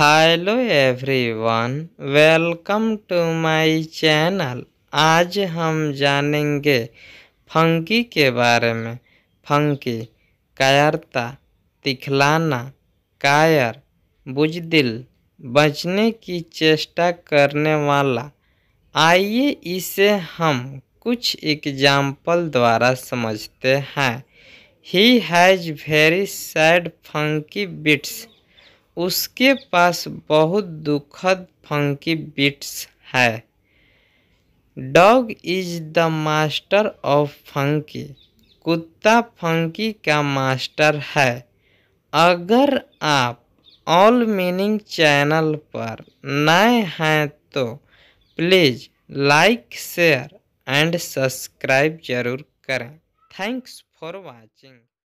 hello everyone welcome to my channel आज हम जानेंगे फंकी के बारे में फंकी कायरता तिखलाना कायर बुजदिल बचने की चेष्टा करने वाला आइए इसे हम कुछ एग्जाम्पल द्वारा समझते हैं he has very sad funky beats उसके पास बहुत दुखद फंकी बीट्स है dog is the master of funky कुत्ता फंकी का मास्टर है अगर आप ऑल मीनिंग चैनल पर नए हैं तो please like share and subscribe जरूर करें थैंक्स फॉर वाचिंग